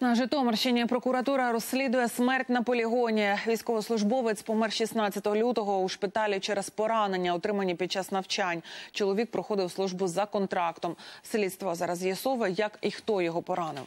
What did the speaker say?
На Житомирщині прокуратура розслідує смерть на полігоні. Військовослужбовець помер 16 лютого у шпиталі через поранення, отримані під час навчань. Чоловік проходив службу за контрактом. Слідство зараз з'ясовує, як і хто його поранив.